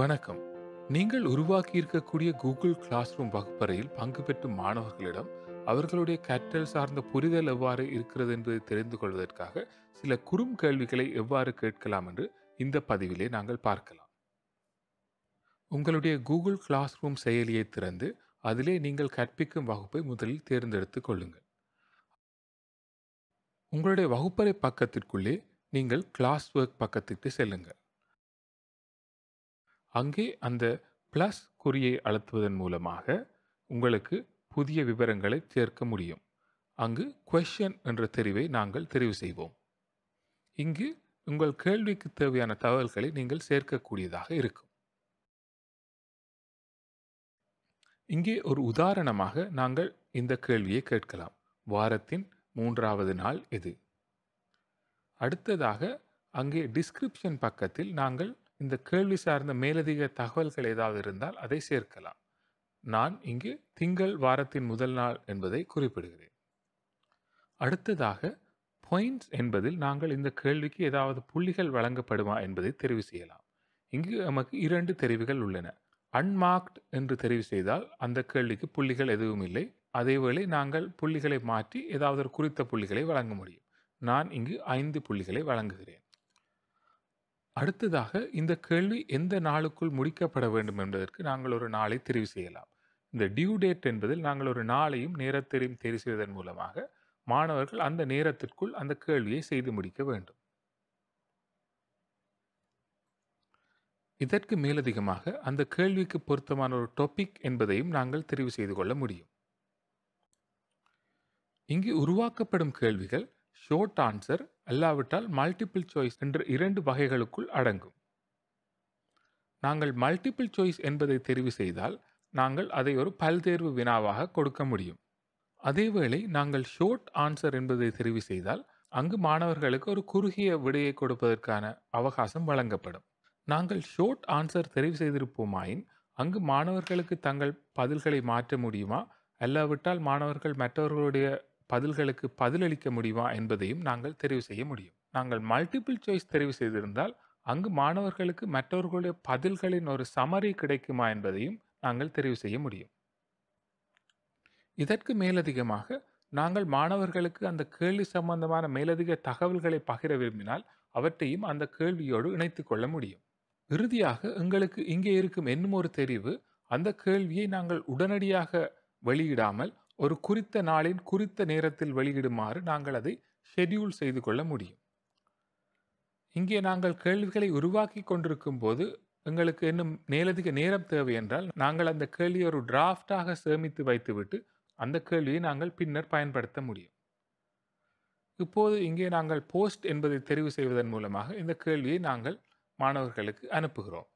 வணக்கம் நீங்கள் உருவாக்கி இருக்கக்கூடிய கூகுள் கிளாஸ் ரூம் வகுப்பறையில் பங்கு பெற்றும் மாணவர்களிடம் அவர்களுடைய கற்றல் சார்ந்த புரிதல் எவ்வாறு இருக்கிறது என்பதை தெரிந்து கொள்வதற்காக சில குறும் கேள்விகளை எவ்வாறு கேட்கலாம் என்று இந்த பதிவிலே நாங்கள் பார்க்கலாம் உங்களுடைய கூகுள் கிளாஸ் ரூம் செயலியை திறந்து அதிலே நீங்கள் கற்பிக்கும் வகுப்பை முதலில் தேர்ந்தெடுத்து கொள்ளுங்கள் உங்களுடைய வகுப்பறை பக்கத்திற்குள்ளே நீங்கள் கிளாஸ் ஒர்க் பக்கத்திற்கு செல்லுங்கள் அங்கே அந்த பிளஸ் குறியை அழுத்துவதன் மூலமாக உங்களுக்கு புதிய விவரங்களை சேர்க்க முடியும் அங்கு கொஷன் என்ற தெரிவை நாங்கள் தெரிவு செய்வோம் இங்கு உங்கள் கேள்விக்கு தேவையான தகவல்களை நீங்கள் சேர்க்கக்கூடியதாக இருக்கும் இங்கே ஒரு உதாரணமாக நாங்கள் இந்த கேள்வியை கேட்கலாம் வாரத்தின் மூன்றாவது நாள் எது அடுத்ததாக அங்கே டிஸ்கிரிப்ஷன் பக்கத்தில் நாங்கள் இந்த கேள்வி சார்ந்த மேலதிக தகவல்கள் ஏதாவது இருந்தால் அதை சேர்க்கலாம் நான் இங்கு திங்கள் வாரத்தின் முதல் நாள் என்பதை குறிப்பிடுகிறேன் அடுத்ததாக பாயிண்ட்ஸ் என்பதில் நாங்கள் இந்த கேள்விக்கு ஏதாவது புள்ளிகள் வழங்கப்படுமா என்பதை தெரிவு செய்யலாம் இங்கு நமக்கு இரண்டு தெரிவுகள் உள்ளன அன்மார்க்ட் என்று தெரிவு செய்தால் அந்த கேள்விக்கு புள்ளிகள் எதுவும் இல்லை அதேவேளை நாங்கள் புள்ளிகளை மாற்றி ஏதாவது குறித்த புள்ளிகளை வழங்க முடியும் நான் இங்கு ஐந்து புள்ளிகளை வழங்குகிறேன் அடுத்ததாக இந்த கேள்வி எந்த நாளுக்குள் முடிக்கப்பட வேண்டும் என்பதற்கு நாங்கள் ஒரு நாளை தெரிவு செய்யலாம் இந்த டியூ டேட் என்பதில் நாங்கள் ஒரு நாளையும் நேரத்தையும் தெரிவு செய்வதன் மூலமாக மாணவர்கள் அந்த நேரத்திற்குள் அந்த கேள்வியை செய்து முடிக்க வேண்டும் இதற்கு மேலதிகமாக அந்த கேள்விக்கு பொருத்தமான ஒரு டாபிக் என்பதையும் நாங்கள் தெரிவு செய்து கொள்ள முடியும் இங்கு உருவாக்கப்படும் கேள்விகள் ஷோர்ட் ஆன்சர் அல்லாவிட்டால் மல்டிபிள் சாய்ஸ் என்ற இரண்டு வகைகளுக்குள் அடங்கும் நாங்கள் மல்டிபிள் சாய்ஸ் என்பதை தெரிவு செய்தால் நாங்கள் அதை ஒரு பல்தேர்வு வினாவாக கொடுக்க முடியும் அதேவேளை நாங்கள் ஷோர்ட் ஆன்சர் என்பதை தெரிவு செய்தால் அங்கு மாணவர்களுக்கு ஒரு குறுகிய விடையை கொடுப்பதற்கான அவகாசம் வழங்கப்படும் நாங்கள் ஷோர்ட் ஆன்சர் தெரிவு செய்திருப்போமாயின் அங்கு மாணவர்களுக்கு தங்கள் பதில்களை மாற்ற முடியுமா அல்லாவிட்டால் மாணவர்கள் மற்றவர்களுடைய பதில்களுக்கு பதிலளிக்க முடியுமா என்பதையும் நாங்கள் தெரிவு செய்ய முடியும் நாங்கள் மல்டிபிள் சாய்ஸ் தெரிவு செய்திருந்தால் அங்கு மாணவர்களுக்கு மற்றவர்களுடைய பதில்களின் ஒரு சமரி கிடைக்குமா என்பதையும் நாங்கள் தெரிவு செய்ய முடியும் இதற்கு மேலதிகமாக நாங்கள் மாணவர்களுக்கு அந்த கேள்வி சம்பந்தமான மேலதிக தகவல்களை பகிர விரும்பினால் அவற்றையும் அந்த கேள்வியோடு இணைத்து கொள்ள முடியும் இறுதியாக எங்களுக்கு இங்கே இருக்கும் என்னும் ஒரு தெரிவு அந்த கேள்வியை நாங்கள் உடனடியாக வெளியிடாமல் ஒரு குறித்த நாளின் குறித்த நேரத்தில் வெளியிடுமாறு நாங்கள் அதை ஷெடியூல் செய்து கொள்ள முடியும் இங்கே நாங்கள் கேள்விகளை உருவாக்கி கொண்டிருக்கும் போது எங்களுக்கு இன்னும் மேலதிக நேரம் தேவை என்றால் நாங்கள் அந்த கேள்வியை ஒரு டிராஃப்டாக சேமித்து வைத்துவிட்டு அந்த கேள்வியை நாங்கள் பின்னர் பயன்படுத்த முடியும் இப்போது இங்கே நாங்கள் போஸ்ட் என்பதை தெரிவு செய்வதன் மூலமாக இந்த கேள்வியை நாங்கள் மாணவர்களுக்கு அனுப்புகிறோம்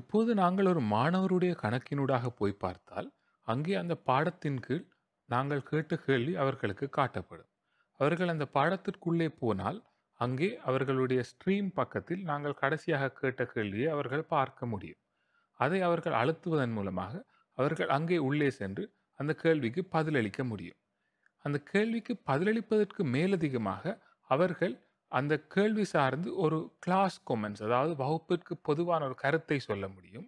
இப்போது நாங்கள் ஒரு மாணவருடைய கணக்கினூடாக போய் பார்த்தால் அங்கே அந்த பாடத்தின் கீழ் நாங்கள் கேட்ட கேள்வி அவர்களுக்கு காட்டப்படும் அவர்கள் அந்த பாடத்திற்குள்ளே போனால் அங்கே அவர்களுடைய ஸ்ட்ரீம் பக்கத்தில் நாங்கள் கடைசியாக கேட்ட கேள்வியை அவர்கள் பார்க்க முடியும் அதை அவர்கள் அழுத்துவதன் மூலமாக அவர்கள் அங்கே உள்ளே சென்று அந்த கேள்விக்கு பதிலளிக்க முடியும் அந்த கேள்விக்கு பதிலளிப்பதற்கு மேலதிகமாக அவர்கள் அந்த கேள்வி சார்ந்து ஒரு கிளாஸ் கொமெண்ட்ஸ் அதாவது வகுப்பிற்கு பொதுவான ஒரு கருத்தை சொல்ல முடியும்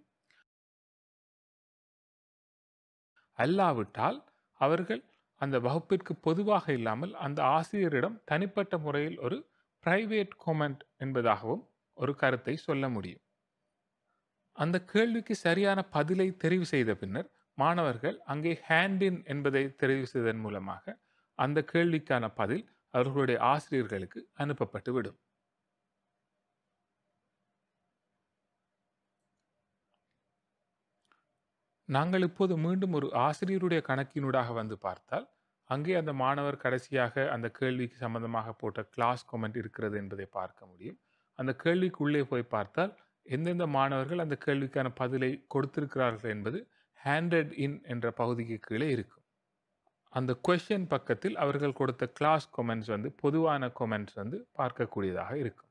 அல்லாவிட்டால் அவர்கள் அந்த வகுப்பிற்கு பொதுவாக இல்லாமல் அந்த ஆசிரியரிடம் தனிப்பட்ட முறையில் ஒரு பிரைவேட் கொமெண்ட் என்பதாகவும் ஒரு கருத்தை சொல்ல முடியும் அந்த கேள்விக்கு சரியான பதிலை தெரிவு செய்த பின்னர் மாணவர்கள் அங்கே ஹேண்டின் என்பதை தெரிவு செய்ததன் மூலமாக அந்த கேள்விக்கான பதில் அவர்களுடைய ஆசிரியர்களுக்கு அனுப்பப்பட்டு விடும் நாங்கள் இப்போது மீண்டும் ஒரு ஆசிரியருடைய கணக்கினூடாக வந்து பார்த்தால் அங்கே அந்த மாணவர் கடைசியாக அந்த கேள்விக்கு சம்பந்தமாக போட்ட கிளாஸ் கொமெண்ட் இருக்கிறது என்பதை பார்க்க முடியும் அந்த கேள்விக்குள்ளே போய் பார்த்தால் எந்தெந்த மாணவர்கள் அந்த கேள்விக்கான பதிலை கொடுத்திருக்கிறார்கள் என்பது ஹேண்டட் இன் என்ற பகுதிக்கு கீழே இருக்கும் அந்த கொஷின் பக்கத்தில் அவர்கள் கொடுத்த கிளாஸ் கொமெண்ட்ஸ் வந்து பொதுவான கொமெண்ட்ஸ் வந்து பார்க்கக்கூடியதாக இருக்கும்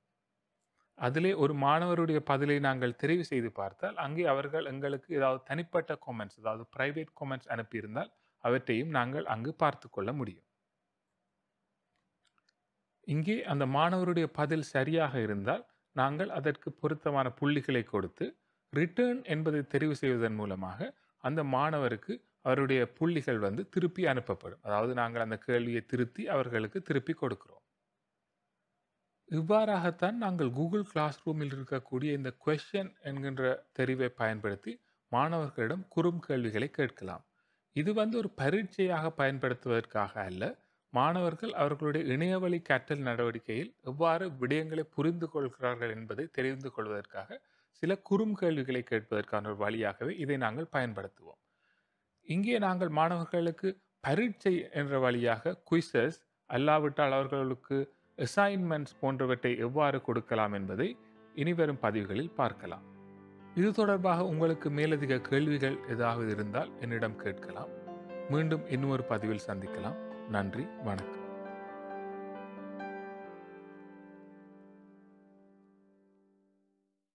அதிலே ஒரு மாணவருடைய பதிலை நாங்கள் தெரிவு செய்து பார்த்தால் அங்கே அவர்கள் எங்களுக்கு ஏதாவது தனிப்பட்ட கொமெண்ட்ஸ் அதாவது பிரைவேட் கொமெண்ட்ஸ் அனுப்பியிருந்தால் அவற்றையும் நாங்கள் அங்கு பார்த்து கொள்ள முடியும் இங்கே அந்த மாணவருடைய பதில் சரியாக இருந்தால் நாங்கள் அதற்கு பொருத்தமான புள்ளிகளை கொடுத்து ரிட்டர்ன் என்பதை தெரிவு செய்வதன் மூலமாக அந்த மாணவருக்கு அவருடைய புள்ளிகள் வந்து திருப்பி அனுப்பப்படும் அதாவது நாங்கள் அந்த கேள்வியை திருத்தி அவர்களுக்கு திருப்பி கொடுக்கிறோம் இவ்வாறாகத்தான் நாங்கள் கூகுள் கிளாஸ் ரூமில் இருக்கக்கூடிய இந்த கொஷன் என்கின்ற தெரிவை பயன்படுத்தி மாணவர்களிடம் குறும் கேள்விகளை கேட்கலாம் இது வந்து ஒரு பரீட்சையாக பயன்படுத்துவதற்காக அல்ல மாணவர்கள் அவர்களுடைய இணையவழி கற்றல் நடவடிக்கையில் எவ்வாறு விடயங்களை புரிந்து கொள்கிறார்கள் என்பதை தெரிந்து கொள்வதற்காக சில குறும் கேள்விகளை கேட்பதற்கான ஒரு வழியாகவே இதை நாங்கள் பயன்படுத்துவோம் இங்கே நாங்கள் மாணவர்களுக்கு பரீட்சை என்ற வழியாக குயிசஸ் அல்லாவிட்டால் அவர்களுக்கு அசைன்மெண்ட்ஸ் போன்றவற்றை எவ்வாறு கொடுக்கலாம் என்பதை இனிவரும் பதிவுகளில் பார்க்கலாம் இது தொடர்பாக உங்களுக்கு மேலதிக கேள்விகள் ஏதாவது இருந்தால் என்னிடம் கேட்கலாம் மீண்டும் இன்னொரு பதிவில் சந்திக்கலாம் நன்றி வணக்கம்